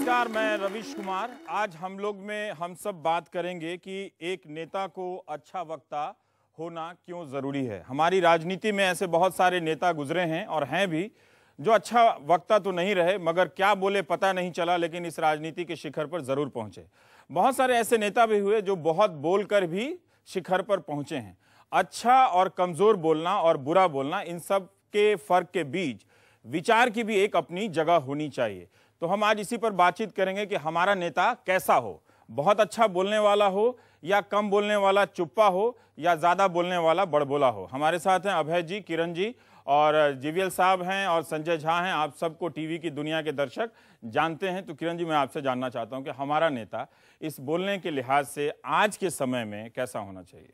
नमस्कार मैं रविश कुमार आज हम लोग में हम सब बात करेंगे कि एक नेता को अच्छा वक्ता होना क्यों ज़रूरी है हमारी राजनीति में ऐसे बहुत सारे नेता गुजरे हैं और हैं भी जो अच्छा वक्ता तो नहीं रहे मगर क्या बोले पता नहीं चला लेकिन इस राजनीति के शिखर पर ज़रूर पहुंचे बहुत सारे ऐसे नेता भी हुए जो बहुत बोलकर भी शिखर पर पहुंचे हैं अच्छा और कमज़ोर बोलना और बुरा बोलना इन सब के फर्क के बीच विचार की भी एक अपनी जगह होनी चाहिए तो हम आज इसी पर बातचीत करेंगे कि हमारा नेता कैसा हो बहुत अच्छा बोलने वाला हो या कम बोलने वाला चुप्पा हो या ज़्यादा बोलने वाला बड़बोला हो हमारे साथ हैं अभय जी किरण जी और जीवीएल साहब हैं और संजय झा हैं आप सबको टीवी की दुनिया के दर्शक जानते हैं तो किरण जी मैं आपसे जानना चाहता हूं कि हमारा नेता इस बोलने के लिहाज से आज के समय में कैसा होना चाहिए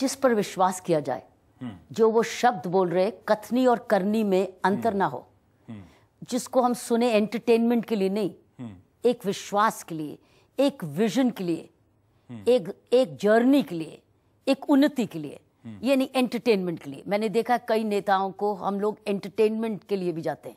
जिस पर विश्वास किया जाए हम्म। जो वो शब्द बोल रहे कथनी और करनी में अंतर हम्म। ना हो जिसको हम सुने एंटरटेनमेंट के लिए नहीं हम्म। एक विश्वास के लिए एक विजन के लिए हम्म। एक एक जर्नी के लिए एक उन्नति के लिए हम्म। यानी एंटरटेनमेंट के लिए मैंने देखा कई नेताओं को हम लोग एंटरटेनमेंट के लिए भी जाते हैं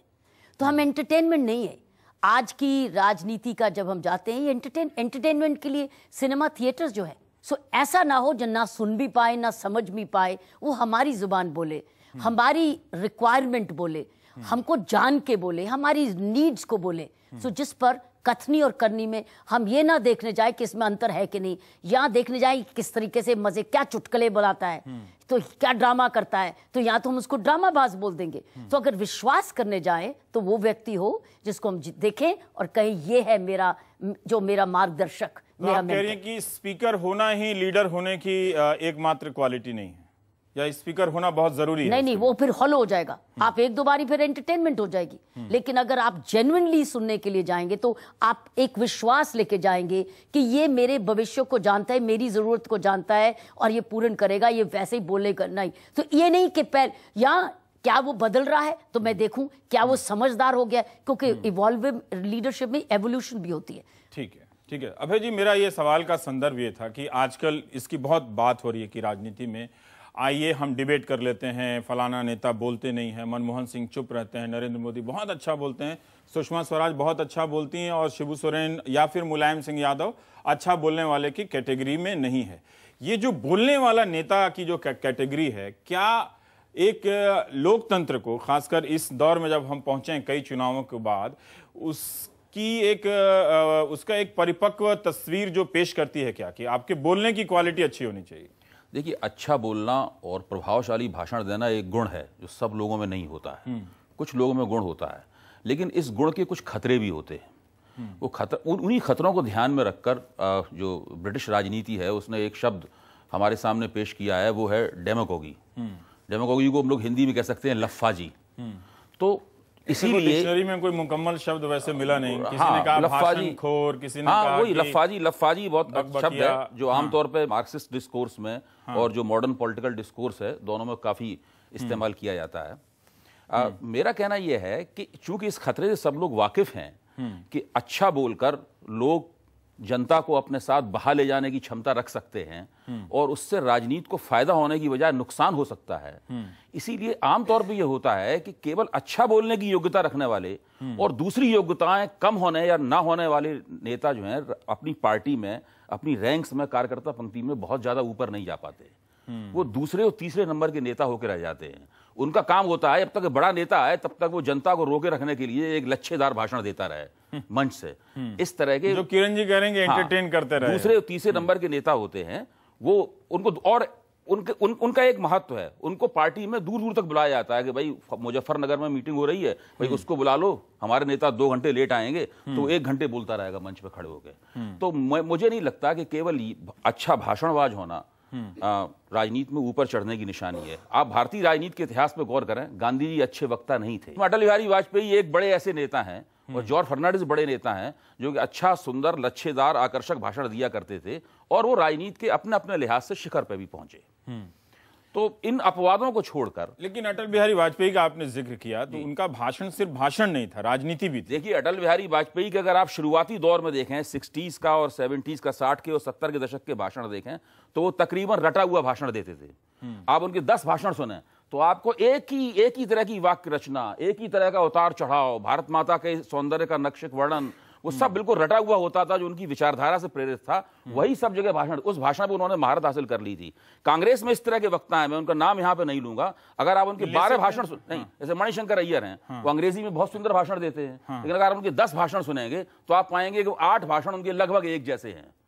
तो हम एंटरटेनमेंट नहीं है आज की राजनीति का जब हम जाते हैं एंटरटेन एंटरटेनमेंट के लिए सिनेमा थिएटर्स जो है सो ऐसा ना हो जो ना सुन भी पाए ना समझ भी पाए वो हमारी जुबान बोले हमारी रिक्वायरमेंट बोले हम्म। हमको जान के बोले हमारी नीड्स को बोले हम्म। सो जिस पर कथनी और करनी में हम ये ना देखने जाए कि इसमें अंतर है कि नहीं यहाँ देखने जाए किस तरीके से मजे क्या चुटकले बुलाता है हम्म। तो क्या ड्रामा करता है तो यहाँ तो हम उसको ड्रामाबाज बोल देंगे तो अगर विश्वास करने जाए तो वो व्यक्ति हो जिसको हम देखें और कहें ये है मेरा जो मेरा मार्गदर्शक तो मेरा आप कह रही कि स्पीकर होना ही लीडर होने की एकमात्र क्वालिटी नहीं है या स्पीकर होना बहुत जरूरी है नहीं नहीं वो फिर हॉलो हो जाएगा हम्म। आप एक दो बारी फिर एंटरटेनमेंट हो जाएगी हम्म। लेकिन अगर आप जेन्युनली सुनने के लिए जाएंगे तो आप एक विश्वास लेके जाएंगे कि ये मेरे भविष्य को जानता है मेरी जरूरत को जानता है और ये पूर्ण करेगा ये वैसे ही बोलेगा नहीं तो ये नहीं कि पहल या क्या वो बदल रहा है तो मैं देखूं क्या वो समझदार हो गया क्योंकि इवॉल्व हम्म। लीडरशिप में एवोल्यूशन भी होती है ठीक है ठीक है अभय जी मेरा ये सवाल का संदर्भ ये था कि आजकल इसकी बहुत बात हो रही है कि राजनीति में आइए हम डिबेट कर लेते हैं फलाना नेता बोलते नहीं हैं मनमोहन सिंह चुप रहते हैं नरेंद्र मोदी बहुत अच्छा बोलते हैं सुषमा स्वराज बहुत अच्छा बोलती हैं और शिबू सोरेन या फिर मुलायम सिंह यादव अच्छा बोलने वाले की कैटेगरी में नहीं है ये जो बोलने वाला नेता की जो कैटेगरी है क्या एक लोकतंत्र को खासकर इस दौर में जब हम पहुंचे कई चुनावों के बाद उसकी एक उसका एक परिपक्व तस्वीर जो पेश करती है क्या कि आपके बोलने की क्वालिटी अच्छी होनी चाहिए देखिए अच्छा बोलना और प्रभावशाली भाषण देना एक गुण है जो सब लोगों में नहीं होता है हम्म। कुछ लोगों में गुण होता है लेकिन इस गुण के कुछ खतरे भी होते हैं हम्म। वो खतर उन्हीं खतरों को ध्यान में रखकर जो ब्रिटिश राजनीति है उसने एक शब्द हमारे सामने पेश किया है वो है डेमोकोगी हम्म। डेमोकोगी को हम लोग हिंदी में कह सकते हैं लफ्फाजी तो इसीलिए में कोई मुकम्मल शब्द वैसे मिला नहीं किसी हाँ, ने कहा लफाजी खोर किसी ने हाँ, कहा वही लफाजी लफाजी बहुत शब्द है जो हाँ। आमतौर हाँ, पर मार्क्सिस्ट डिस्कोर्स में हाँ, और जो मॉडर्न पॉलिटिकल डिस्कोर्स है दोनों में काफ़ी इस्तेमाल किया जाता है आ, हम्म। मेरा कहना यह है कि चूंकि इस खतरे से सब लोग वाकिफ हैं हम्म। कि अच्छा बोलकर लोग जनता को अपने साथ बहा ले जाने की क्षमता रख सकते हैं हम्म। और उससे राजनीति को फायदा होने की बजाय नुकसान हो सकता है हम्म। इसीलिए आमतौर पर यह होता है कि केवल अच्छा बोलने की योग्यता रखने वाले हम्म। और दूसरी योग्यताएं कम होने या ना होने वाले नेता जो हैं अपनी पार्टी में अपनी रैंक्स में कार्यकर्ता पंक्ति में बहुत ज्यादा ऊपर नहीं जा पाते वो दूसरे और तीसरे नंबर के नेता होकर रह जाते हैं उनका काम होता है जब तक बड़ा नेता आए तब तक वो जनता को रोके रखने के लिए एक लच्छेदार भाषण देता रहे मंच से इस तरह के जो किरण जी करेंगे हाँ, एंटरटेन करते रहे दूसरे और तीसरे नंबर के नेता होते हैं वो उनको और उनके उन, उनका एक महत्व है उनको पार्टी में दूर दूर तक बुलाया जाता है कि भाई मुजफ्फरनगर में मीटिंग हो रही है भाई हम्म। उसको बुला लो हमारे नेता दो घंटे लेट आएंगे तो हम्म। एक घंटे बोलता रहेगा मंच पर खड़े होकर हम्म। तो मुझे नहीं लगता कि केवल अच्छा भाषणबाज होना राजनीति में ऊपर चढ़ने की निशानी है आप भारतीय राजनीति के इतिहास में गौर करें गांधी जी अच्छे वक्ता नहीं थे अटल बिहारी वाजपेयी एक बड़े ऐसे नेता हैं और हम्म। जॉर्ज फर्नांडिस बड़े नेता हैं जो कि अच्छा सुंदर लच्छेदार आकर्षक भाषण दिया करते थे और वो राजनीति के अपने अपने लिहाज से शिखर पर भी पहुंचे हम्म। तो इन अपवादों को छोड़कर लेकिन अटल बिहारी वाजपेयी का आपने जिक्र किया तो उनका भाषण सिर्फ भाषण नहीं था राजनीति भी देखिए अटल बिहारी वाजपेयी के अगर आप शुरुआती दौर में देखें सिक्सटीज का और सेवेंटीज का साठ के और सत्तर के दशक के भाषण देखें तो वो तकरीबन रटा हुआ भाषण देते थे हम्म। आप उनके दस भाषण सुने तो आपको एक ही एक ही तरह की वाक्य रचना एक ही तरह का उतार चढ़ाव भारत माता के सौंदर्य का नक्शक वर्णन वो सब हम्म। बिल्कुल रटा हुआ होता था जो उनकी विचारधारा से प्रेरित था हम्म। वही सब जगह भाषण उस भाषा पर उन्होंने महारत हासिल कर ली थी कांग्रेस में इस तरह के वक्ता है मैं उनका नाम यहाँ पे नहीं लूंगा अगर आप उनके बारह भाषण नहीं हाँ। जैसे मणिशंकर अय्यर हैं हाँ। वो अंग्रेजी में बहुत सुंदर भाषण देते हैं हाँ। लेकिन अगर आप उनके दस भाषण सुनेंगे तो आप पाएंगे कि आठ भाषण उनके लगभग एक जैसे हैं